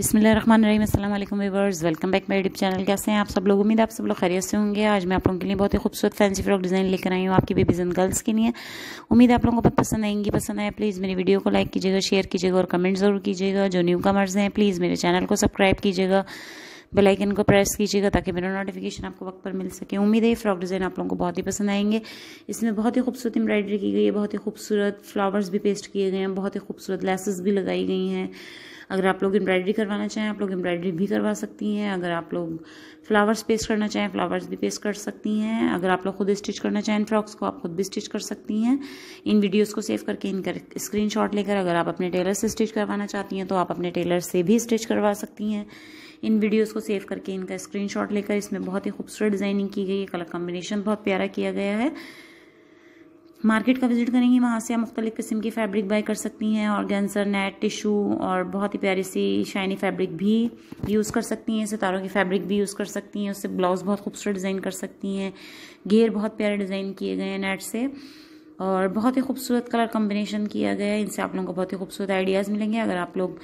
बिसमीम viewers welcome back मेरे YouTube channel कैसे हैं आप सब लोग उम्मीद आप सब लोग खैरियत से होंगे आज मैं आप लोगों के लिए बहुत ही खूबसूरत फैंसी फ्रॉक डिज़ाइन लेकर आई हूँ आपकी बेबीज एंड गर्ल्स के लिए उम्मीद आप लोगों को बहुत पसंद आएंगी पसंद आए प्लीज़ मेरी वीडियो को लाइक कीजिएगा शेयर कीजिएगा और कमेंट ज़रूर कीजिएगा जो न्यू कमर्स हैं प्लीज़ मेरे चैनल को सब्सक्राइब कीजिएगा बेलाइकन को प्रेस कीजिएगा ताकि मेरा नोटिफिकेशन आपको वक्त पर मिल सके उम्मीद है फ्रॉक डिज़ाइन आप लोगों को बहुत ही पसंद आएंगे इसमें बहुत ही खूबसूरत एम्ब्रॉयडरी की गई है बहुत ही खूबसूरत फ्लावर्स भी पेस्ट किए गए हैं बहुत ही खूबसूरत लेसेस भी लगाई गई हैं अगर आप लोग एम्ब्रॉयडरी करवाना चाहें आप लोग एम्ब्रॉयडरी भी करवा सकती हैं अगर आप लोग फ्लावर्स पेस्ट करना चाहें फ्लावर्स भी पेस्ट कर सकती हैं अगर आप लोग खुद स्टिच करना चाहें फ्रॉक्स को आप खुद भी स्टिच कर सकती हैं इन वीडियोज़ को सेव करके इनका स्क्रीन लेकर अगर आप अपने टेलर से स्टिच करवाना चाहती हैं तो आप अपने टेलर से भी स्टिच करवा सकती हैं इन वीडियोस को सेव करके इनका स्क्रीनशॉट लेकर इसमें बहुत ही खूबसूरत डिज़ाइनिंग की गई है कलर कॉम्बिनेशन बहुत प्यारा किया गया है मार्केट का विजिट करेंगी वहाँ से आप मुख्तलिफ़ किस्म की फ़ैब्रिक बाई कर सकती हैं और गेंसर नेट टिशू और बहुत ही प्यारी सी शाइनी फ़ैब्रिक भी यूज़ कर सकती हैं सितारों की फ़ैब्रिक भी यूज़ कर सकती हैं उससे ब्लाउज़ बहुत खूबसूरत डिज़ाइन कर सकती हैं घेर बहुत प्यारे डिज़ाइन किए गए हैं नेट से और बहुत ही खूबसूरत कलर कम्बिनेशन किया गया है इनसे आप लोगों को बहुत ही खूबसूरत आइडियाज़ मिलेंगे अगर आप लोग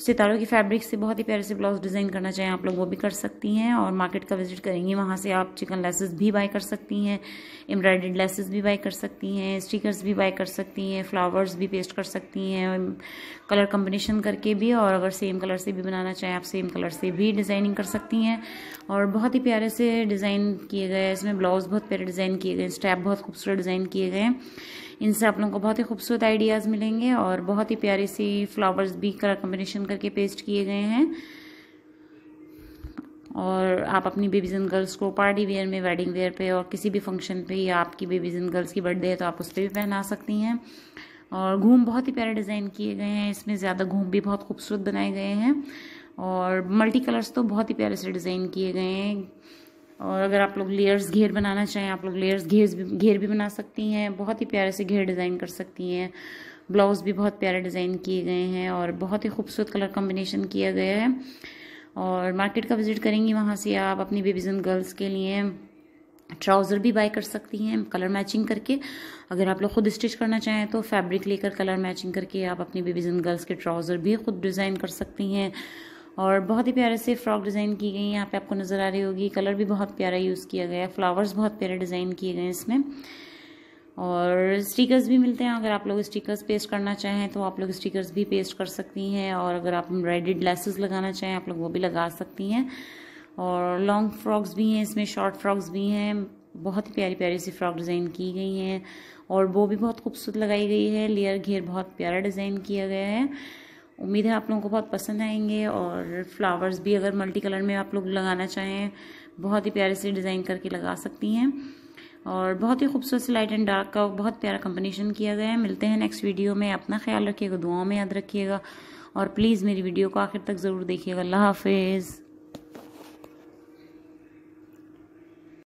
सितारों की फैब्रिक से बहुत ही प्यारे से ब्लाउज डिज़ाइन करना चाहें आप लोग वो भी कर सकती हैं और मार्केट का विजिट करेंगी वहाँ से आप चिकन लेसेस भी बाय कर सकती हैं एम्ब्रॉयड लेसेस भी बाय कर सकती हैं स्टिकर्स भी बाय कर सकती हैं फ्लावर्स भी पेस्ट कर सकती हैं कलर कम्बिनेशन करके भी और अगर सेम कलर से भी बनाना चाहें आप सेम कलर से भी डिज़ाइनिंग कर सकती हैं और बहुत ही प्यारे से डिज़ाइन किए गए हैं इसमें ब्लाउज़ बहुत प्यारे डिज़ाइन किए गए स्टैप बहुत खूबसूरत डिज़ाइन किए गए हैं इनसे आप लोगों को बहुत ही खूबसूरत आइडियाज़ मिलेंगे और बहुत ही प्यारी सी फ्लावर्स भी कलर कम्बिनेशन करके पेस्ट किए गए हैं और आप अपनी बेबीज़ एंड गर्ल्स को पार्टी वेयर में वेडिंग वेयर पे और किसी भी फंक्शन पे या आपकी बेबीज़ एंड गर्ल्स की बर्थडे है तो आप उस पर भी पहना सकती हैं और घूम बहुत ही प्यारे डिज़ाइन किए गए हैं इसमें ज़्यादा घूम भी बहुत खूबसूरत बनाए गए हैं और मल्टी कलर्स तो बहुत ही प्यारे से डिज़ाइन किए गए हैं और अगर आप लोग लेयर्स घेर बनाना चाहें आप लोग लेयर्स घेर भी घेर भी बना सकती हैं बहुत ही प्यारे से घेर डिज़ाइन कर सकती हैं ब्लाउज़ भी बहुत प्यारे डिज़ाइन किए गए हैं और बहुत ही खूबसूरत कलर कॉम्बिनेशन किया गया है और मार्केट का विज़िट करेंगी वहाँ से आप अपनी बेबीज़ एंड गर्ल्स के लिए ट्राउज़र भी बाय कर सकती हैं कलर मैचिंग करके अगर आप लोग खुद स्टिच करना चाहें तो फैब्रिक लेकर कलर मैचिंग करके आप अपनी बेबीज़ एंड गर्ल्स के ट्राउज़र भी खुद डिज़ाइन कर सकती हैं और बहुत ही प्यारे से फ्रॉक डिज़ाइन की गई यहाँ पे आपको नज़र आ रही होगी कलर भी बहुत प्यारा यूज़ किया गया है फ्लावर्स बहुत प्यारे डिज़ाइन किए गए हैं इसमें और स्टिकर्स भी मिलते हैं अगर आप लोग स्टिकर्स पेस्ट करना चाहें तो आप लोग स्टिकर्स भी पेस्ट कर सकती हैं और अगर आप एम्ब्रॉयडेड लेसेस लगाना चाहें आप लोग वो भी लगा सकती हैं और लॉन्ग फ्रॉक्स भी हैं इसमें शॉर्ट फ्रॉक्स भी हैं बहुत ही प्यारी प्यारी सी फ्रॉक डिज़ाइन की गई हैं और वो भी बहुत खूबसूरत लगाई गई है लेयर घेर बहुत प्यारा डिज़ाइन किया गया है उम्मीद है आप लोगों को बहुत पसंद आएंगे और फ्लावर्स भी अगर मल्टी कलर में आप लोग लगाना चाहें बहुत ही प्यारे से डिज़ाइन करके लगा सकती हैं और बहुत ही खूबसूरत से लाइट एंड डार्क का बहुत प्यारा कम्बिनेशन किया गया है मिलते हैं नेक्स्ट वीडियो में अपना ख्याल रखिएगा दुआओं में याद रखिएगा और प्लीज़ मेरी वीडियो को आखिर तक ज़रूर देखिएगा अल्लाह हाफिज़